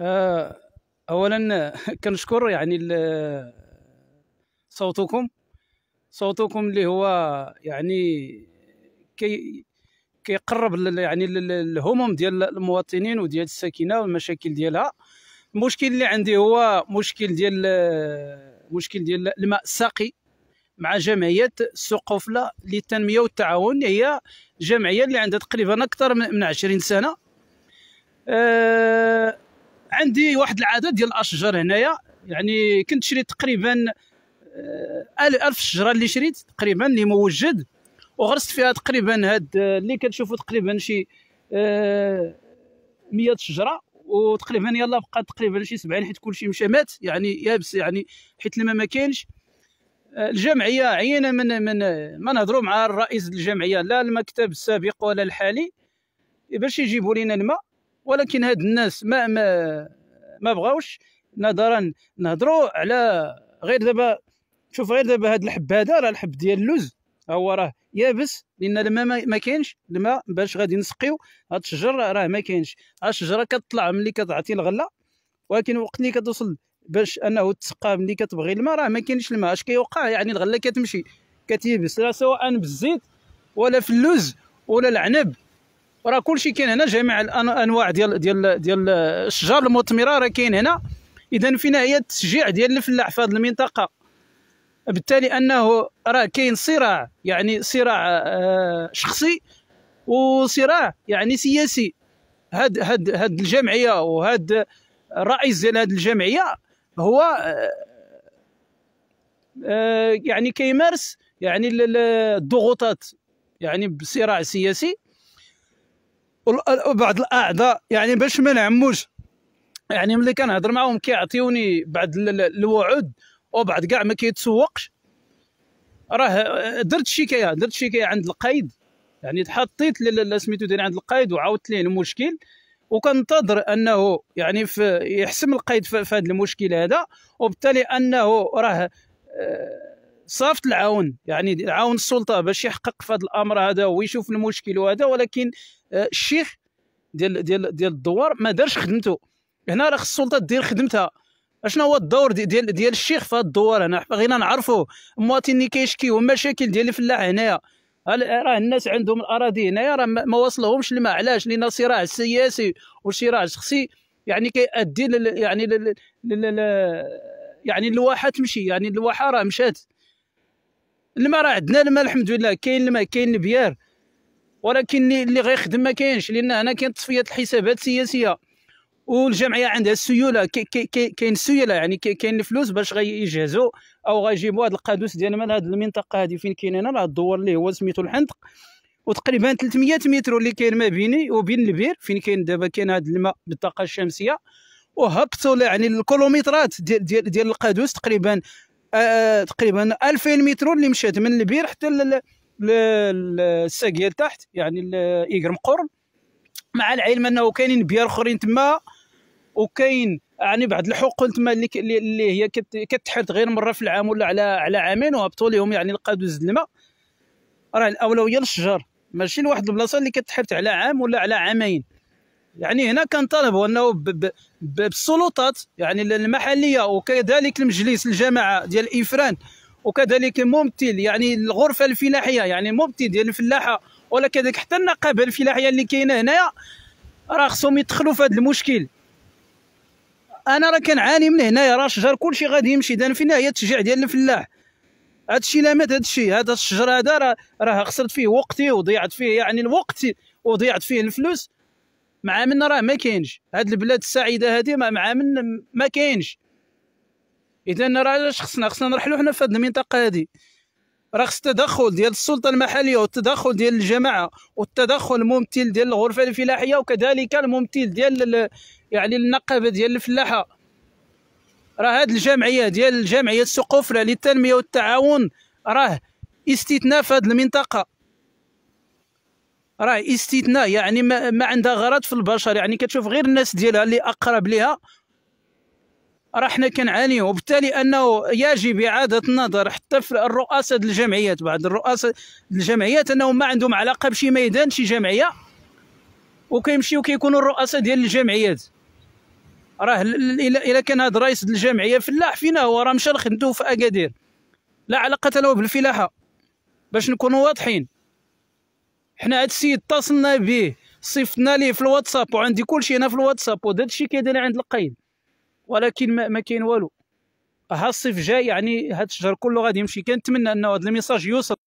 آه، اولا كنشكر يعني صوتكم صوتكم اللي هو يعني كي كيقرب يعني الهموم ديال المواطنين وديال الساكنه والمشاكل ديالها المشكل اللي عندي هو مشكل ديال مشكل ديال الماء الساقي مع جمعيه سقفلة للتنميه والتعاون هي جمعيه اللي عندها تقريبا اكثر من 20 سنه أه عندي واحد العدد ديال الاشجار هنايا يعني كنت شريت تقريبا آه، ألف شجره اللي شريت تقريبا اللي موجد وغرست فيها تقريبا هاد آه، اللي كتشوفوا تقريبا شي 100 آه، شجره وتقريبا يلا بقى تقريبا شي 70 حيت كلشي مشى مات يعني يابس يعني حيت الماء ما كاينش الجمعيه عينا من من ما نهضروا مع الرئيس الجمعيه لا المكتب السابق ولا الحالي باش يجيبوا لنا الماء ولكن هاد الناس ما ما ما بغاوش نظرا نهضروا على غير دابا شوف غير دابا هاد الحب هذا راه الحب ديال اللوز هو راه يابس لان الماء ما كاينش الماء باش غادي نسقيو هاد الشجر راه ما كاينش الشجره كتطلع ملي كتعطي الغله ولكن وقت اللي كتوصل باش انه تسقى ملي كتبغي الماء راه ما كاينش الماء اش كيوقع يعني الغله كتمشي كتيبس لا سواء بالزيت ولا في اللوز ولا العنب راه كلشي كاين هنا جميع الانواع ديال ديال ديال الشجر المثمره راه كاين هنا اذا فينا هي التشجيع ديال الفلاح في هذه المنطقه بالتالي انه راه كاين صراع يعني صراع آه، شخصي وصراع يعني سياسي هاد هاد هاد الجمعيه وهاد الرئيس ديال هاد الجمعيه هو آه، آه، يعني كيمارس يعني الضغوطات يعني بصراع سياسي وبعض الاعضاء يعني باش ما نعموش يعني ملي كنهضر معاهم كيعطيوني بعض الوعود وبعض كاع ما كيتسوقش راه آه، درت شكايه درت شكايه عند القايد يعني تحطيت سميتو ديالي عند القايد وعاودت ليه المشكل وكنتظر انه يعني في يحسم القيد في هذا المشكل هذا وبالتالي انه راه آه، صافت العون يعني عاون السلطه باش يحقق في هذا الامر هذا ويشوف المشكل وهذا ولكن آه، الشيخ ديال ديال ديال الدوار ما دارش خدمته هنا راه خص السلطه دير خدمتها اشنو هو الدور ديال ديال الشيخ في هذا الدوار هنا بغينا نعرفوا المواطن اللي كيشكيو المشاكل ديال الفلاح هنايا راه الناس عندهم الاراضي هنايا راه ما وصلهمش لما علاش لان صراع سياسي وصراع شخصي يعني كيؤدي يعني لل يعني الواحه تمشي يعني الواحه راه مشات الماء راه عندنا الماء الحمد لله كاين الماء كاين البيار ولكن اللي اللي غيخدم ما كاينش لان هنا كاين تصفيه الحسابات السياسيه والجمعيه عندها السيوله كاين السيوله يعني كاين الفلوس باش غيجهزوا او غيجيبوا هذا القادوس ديال الماء هذه المنطقه هذه فين كاين هنا راه الدور اللي هو سميتو الحندق وتقريبا 300 متر اللي كاين ما بيني وبين البير فين كاين دابا كاين هذا الماء بالطاقه الشمسيه وهبطوا يعني الكيلومترات ديال ديال القادوس تقريبا آه، آه، تقريبا 2000 متر اللي مشات من البير حتى للساقيه لتحت يعني ايكر مقرن مع العلم انه كاينين بيار اخرين تما وكاين يعني بعض الحقول تما اللي اللي هي كتحرد غير مره في العام ولا على على عامين وهبطوا لهم يعني لقادو زد الماء راه الاولويه للشجر ماشي لواحد البلاصه اللي كتحرد على عام ولا على عامين يعني هنا كنطالبوا انه بالسلطات يعني المحليه وكذلك المجلس الجماعه ديال افران وكذلك ممثل يعني الغرفه الفلاحيه يعني ممثل ديال الفلاحه ولا كذلك حتى النقابه الفلاحيه اللي كاينه هنايا راه خصهم يدخلوا في هذا المشكل انا راه كنعاني من هنايا راه شجر كلشي غادي يمشي دان فينا هي التشجيع ديال الفلاح هذا الشيء لا مات هذا الشيء هذا الشجر هذا راه خسرت فيه وقتي وضيعت فيه يعني الوقت وضيعت فيه الفلوس مع من راه ما كاينش هاد البلاد السعيده هادي مع من ما كاينش اذا راه علاش خصنا خصنا نرحلو حنا في هاد المنطقه هادي راه خص التدخل ديال السلطه المحليه والتدخل ديال الجماعه والتدخل الممثل ديال الغرفه الفلاحيه وكذلك الممثل ديال يعني النقابه ديال الفلاحه راه هاد الجمعيه ديال الجمعيه السقفله للتنميه والتعاون راه استثناء في هاد المنطقه راه استثناء يعني ما, ما عندها غرض في البشر يعني كتشوف غير الناس ديالها اللي اقرب ليها راه حنا كنعانيو وبالتالي انه يجب اعاده النظر حتى في الرؤساء ديال الجمعيات بعض الرؤساء الجمعيات انهم ما عندهم علاقه بشي ميدان شي جمعيه وكيمشيو كيكونوا الرؤساء ديال الجمعيات راه الا كان هذا رئيس الجمعيه فلاح فينا هو راه مشى لخدمته في اكادير لا علاقه له بالفلاحه باش نكونوا واضحين حنا هاد السيد اتصلنا به صيفطنا ليه في الواتساب وعندي كلشي هنا في الواتساب وهذا الشيء كيدير عند القايد ولكن ما, ما كاين والو ها الصيف جاي يعني هاد الشهر كله غادي يمشي كنتمنى انه هاد الميساج يوصل